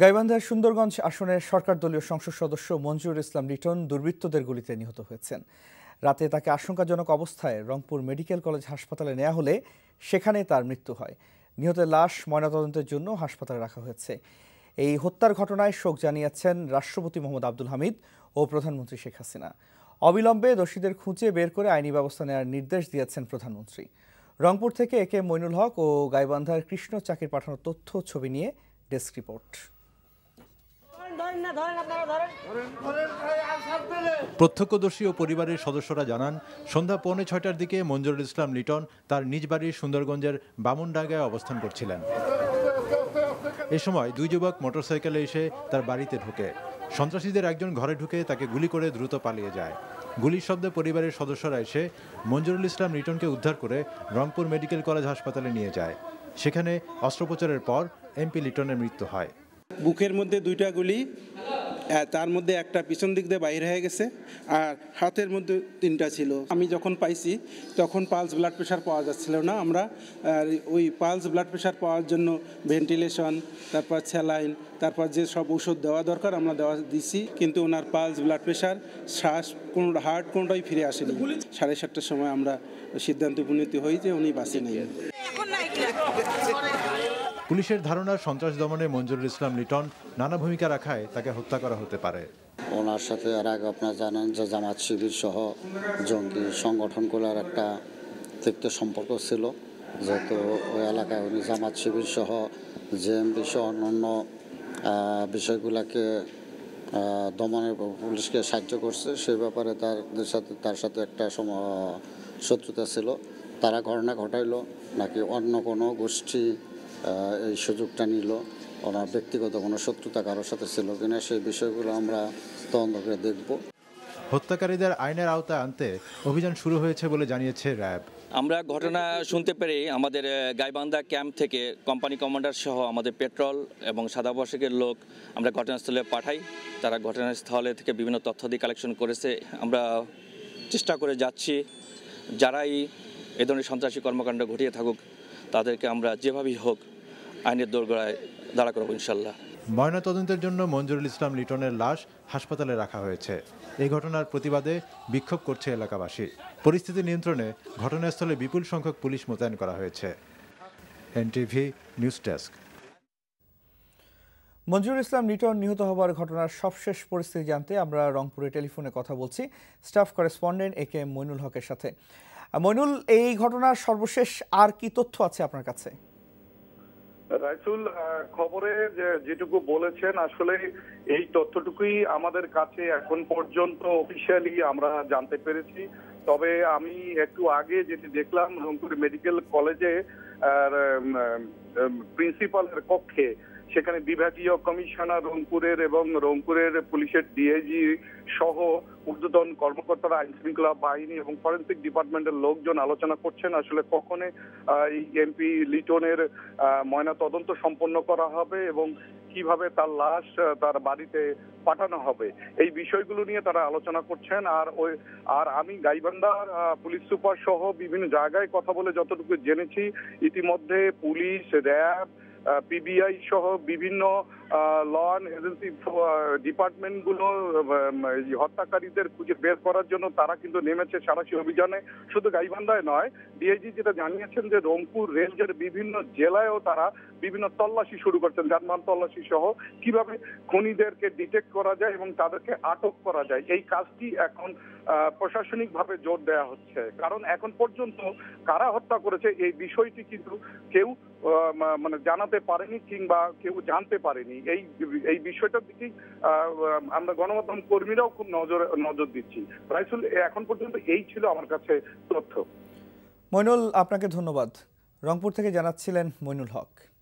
গাইবান্ধার সুন্দরগঞ্জ আসনের সরকার দলীয় সংসদ সদস্য মঞ্জুর ইসলাম লিটন দুর্বৃত্তদের গুলিতে নিহত হয়েছেন রাতে তাকে আশঙ্কাজনক অবস্থায় রংপুর মেডিকেল কলেজ হাসপাতালে নেওয়া হলে সেখানে তার মৃত্যু হয় নিহতের লাশ ময়নাতদন্তের জন্য হাসপাতালে রাখা হয়েছে এই হত্যার ঘটনায় শোক জানিয়েছেন রাষ্ট্রপতি মোহাম্মদ আব্দুল হামিদ ও প্রধানমন্ত্রী শেখ হাসিনা অবিলম্বে দোষীদের খুঁজে বের করে আইনি ব্যবস্থা নেওয়ার নির্দেশ দিয়েছেন প্রধানমন্ত্রী রংপুর থেকে এ কে মইনুল হক ও গাইবান্ধার কৃষ্ণ চাকির পাঠানোর তথ্য ছবি নিয়ে ডেস্ক রিপোর্ট প্রত্যক্ষদর্শী ও পরিবারের সদস্যরা জানান সন্ধ্যা পৌনে ছয়টার দিকে মঞ্জুরুল ইসলাম লিটন তার নিজ বাড়ির সুন্দরগঞ্জের বামুনডাঙ্গায় অবস্থান করছিলেন এ সময় দুই যুবক মোটরসাইকেলে এসে তার বাড়িতে ঢুকে সন্ত্রাসীদের একজন ঘরে ঢুকে তাকে গুলি করে দ্রুত পালিয়ে যায় গুলির শব্দে পরিবারের সদস্যরা এসে মঞ্জুরুল ইসলাম লিটনকে উদ্ধার করে রংপুর মেডিকেল কলেজ হাসপাতালে নিয়ে যায় সেখানে অস্ত্রোপচারের পর এমপি লিটনের মৃত্যু হয় বুকের মধ্যে দুইটা গুলি তার মধ্যে একটা পিছন দিক দিয়ে বাইরে হয়ে গেছে আর হাতের মধ্যে তিনটা ছিল আমি যখন পাইছি তখন পালস ব্লাড প্রেশার পাওয়া যাচ্ছিল না আমরা ওই পালস ব্লাড প্রেশার পাওয়ার জন্য ভেন্টিলেশন তারপর স্যালাইন তারপর যে সব ওষুধ দেওয়া দরকার আমরা দেওয়া দিছি কিন্তু ওনার পালস ব্লাড প্রেশার শ্বাস কোন হার্ট কোনটাই ফিরে আসেনি সাড়ে সাতটার সময় আমরা সিদ্ধান্ত উপনীত হই যে উনি বাঁচে নেই পুলিশের ধারণা সন্ত্রাস দমনে মঞ্জুরুল ইসলাম লিটন নানা ভূমিকা রাখায় তাকে হত্যা করা হতে পারে ওনার সাথে আর আগে আপনারা জানেন যে জামাত শিবির সহ জঙ্গি সংগঠনগুলোর একটা তিক্ত সম্পর্ক ছিল যেহেতু ওই এলাকায় উনি জামাত শিবির সহ জেএমবি সহ অন্যান্য বিষয়গুলোকে দমনের পুলিশকে সাহায্য করছে সে ব্যাপারে তার সাথে তার সাথে একটা শত্রুতা ছিল তারা ঘটনা ঘটাইলো নাকি অন্য কোনো গোষ্ঠী এই সুযোগটা নিল ওনার ব্যক্তিগত কোনো শত্রুতা কারোর সাথে ছিল কিনা সেই বিষয়গুলো আমরা তদন্ত করে দেখব হত্যাকারীদের আইনের আওতায় আনতে অভিযান শুরু হয়েছে বলে জানিয়েছে র্যাব আমরা ঘটনা শুনতে পেরে আমাদের গাইবান্ধা ক্যাম্প থেকে কোম্পানি কমান্ডার সহ আমাদের পেট্রোল এবং সাদাবর্ষিকের লোক আমরা ঘটনাস্থলে পাঠাই তারা ঘটনাস্থলে থেকে বিভিন্ন তথ্য দিয়ে কালেকশন করেছে আমরা চেষ্টা করে যাচ্ছি যারাই এ ধরনের সন্ত্রাসী কর্মকাণ্ড ঘটিয়ে থাকুক তাদেরকে আমরা যেভাবেই হোক আইনের দোরগোড়ায় দাঁড়া করবো ইনশাল্লাহ ময়নাতদন্তের জন্য মঞ্জুরুল ইসলাম লিটনের লাশ হাসপাতালে রাখা হয়েছে এই ঘটনার প্রতিবাদে বিক্ষোভ করছে এলাকাবাসী পরিস্থিতি নিয়ন্ত্রণে ঘটনাস্থলে বিপুল সংখ্যক পুলিশ মোতায়েন করা হয়েছে NTV news desk Manjurul Islam Liton নিহত হবার ঘটনার সবশেষ পরিস্থিতি জানতে আমরা রংপুরে টেলিফোনে কথা বলছি staff correspondent A K Moinul হকের সাথে মইনুল এই ঘটনার সর্বশেষ আর কি তথ্য আছে আপনার কাছে রাইসুল খবরে যে যেটুকু বলেছেন আসলে এই তথ্যটুকুই আমাদের কাছে এখন পর্যন্ত অফিসিয়ালি আমরা জানতে পেরেছি তবে আমি একটু আগে যেটি দেখলাম রংপুর মেডিকেল কলেজে আর প্রিন্সিপালের কক্ষে সেখানে বিভাগীয় কমিশনার রংপুরের এবং রংপুরের পুলিশের ডিএজি সহ ঊর্ধ্বতন কর্মকর্তারা আইন শৃঙ্খলা বাহিনী এবং ফরেন্সিক ডিপার্টমেন্টের লোকজন আলোচনা করছেন আসলে কখনে এই এমপি লিটনের ময়না তদন্ত সম্পন্ন করা হবে এবং কিভাবে তার লাশ তার বাড়িতে পাঠানো হবে এই বিষয়গুলো নিয়ে তারা আলোচনা করছেন আর ওই আর আমি গাইবান্ধার পুলিশ সুপার সহ বিভিন্ন জায়গায় কথা বলে যতটুকু জেনেছি ইতিমধ্যে পুলিশ র্যাব পিবিআই সহ বিভিন্ন ল এজেন্সি ডিপার্টমেন্টগুলো হত্যাকারীদের খুঁজে বের করার জন্য তারা কিন্তু নেমেছে সারাশি অভিযানে শুধু গাইবান্ধায় নয় ডিআইজি যেটা জানিয়েছেন যে রংপুর রেঞ্জের বিভিন্ন জেলায়ও তারা বিভিন্ন তল্লাশি শুরু করছেন যানবাহন তল্লাশি সহ কিভাবে খুনিদেরকে ডিটেক্ট করা যায় এবং তাদেরকে আটক করা যায় এই কাজটি এখন প্রশাসনিকভাবে জোর দেওয়া হচ্ছে কারণ এখন পর্যন্ত কারা হত্যা করেছে এই বিষয়টি কিন্তু কেউ মানে জানাতে পারেনি কিংবা কেউ জানতে পারেনি এই এই বিষয়টার দিকে আমরা গণমাধ্যম কর্মীরাও খুব নজর নজর দিচ্ছি রাইসুল এখন পর্যন্ত এই ছিল আমার কাছে তথ্য মইনুল আপনাকে ধন্যবাদ রংপুর থেকে জানাচ্ছিলেন মইনুল হক